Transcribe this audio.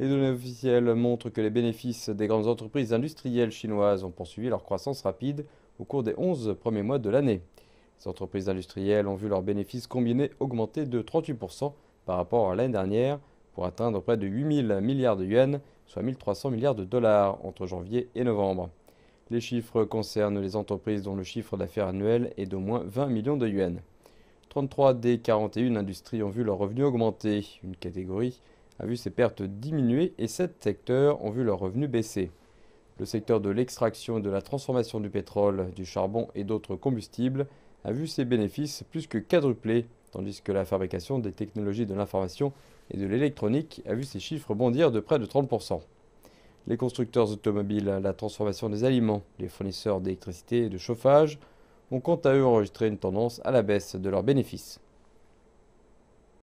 Les données officielles montrent que les bénéfices des grandes entreprises industrielles chinoises ont poursuivi leur croissance rapide au cours des 11 premiers mois de l'année. Les entreprises industrielles ont vu leurs bénéfices combinés augmenter de 38% par rapport à l'année dernière pour atteindre près de 8000 milliards de yuans, soit 1300 milliards de dollars entre janvier et novembre. Les chiffres concernent les entreprises dont le chiffre d'affaires annuel est d'au moins 20 millions de yuans. 33 des 41 industries ont vu leurs revenus augmenter, une catégorie a vu ses pertes diminuer et sept secteurs ont vu leurs revenus baisser. Le secteur de l'extraction et de la transformation du pétrole, du charbon et d'autres combustibles a vu ses bénéfices plus que quadruplés, tandis que la fabrication des technologies de l'information et de l'électronique a vu ses chiffres bondir de près de 30%. Les constructeurs automobiles, la transformation des aliments, les fournisseurs d'électricité et de chauffage ont quant à eux enregistré une tendance à la baisse de leurs bénéfices.